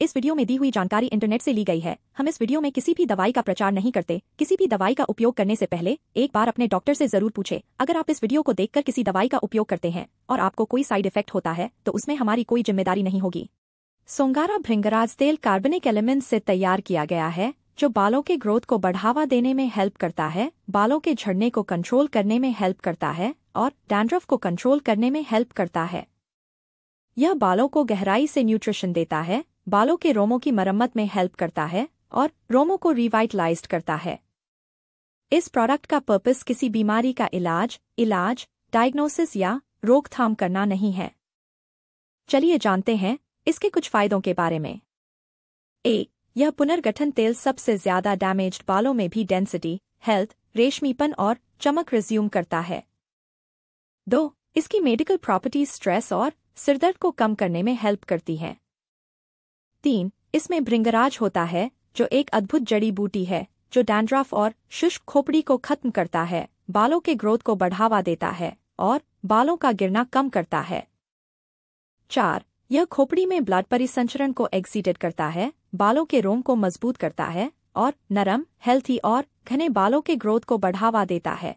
इस वीडियो में दी हुई जानकारी इंटरनेट से ली गई है हम इस वीडियो में किसी भी दवाई का प्रचार नहीं करते किसी भी दवाई का उपयोग करने से पहले एक बार अपने डॉक्टर से जरूर पूछे अगर आप इस वीडियो को देखकर किसी दवाई का उपयोग करते हैं और आपको कोई साइड इफेक्ट होता है तो उसमें हमारी कोई जिम्मेदारी नहीं होगी सोंगारा भृंगराज तेल कार्बनिक एलिमेंट से तैयार किया गया है जो बालों के ग्रोथ को बढ़ावा देने में हेल्प करता है बालों के झड़ने को कंट्रोल करने में हेल्प करता है और डैंड्रफ को कंट्रोल करने में हेल्प करता है यह बालों को गहराई से न्यूट्रिशन देता है बालों के रोमों की मरम्मत में हेल्प करता है और रोमों को रिवाइटलाइज्ड करता है इस प्रोडक्ट का पर्पस किसी बीमारी का इलाज इलाज डायग्नोसिस या रोकथाम करना नहीं है चलिए जानते हैं इसके कुछ फायदों के बारे में ए यह पुनर्गठन तेल सबसे ज्यादा डैमेज्ड बालों में भी डेंसिटी हेल्थ रेशमीपन और चमक रिज्यूम करता है दो इसकी मेडिकल प्रॉपर्टीज स्ट्रेस और सिरदर्द को कम करने में हेल्प करती हैं तीन इसमें भृंगराज होता है जो एक अद्भुत जड़ी बूटी है जो डैंड्राफ और शुष्क खोपड़ी को खत्म करता है बालों के ग्रोथ को बढ़ावा देता है और बालों का गिरना कम करता है चार यह खोपड़ी में ब्लड परिसंचरण को एक्सीडेट करता है बालों के रोम को मजबूत करता है और नरम हेल्थी और घने बालों के ग्रोथ को बढ़ावा देता है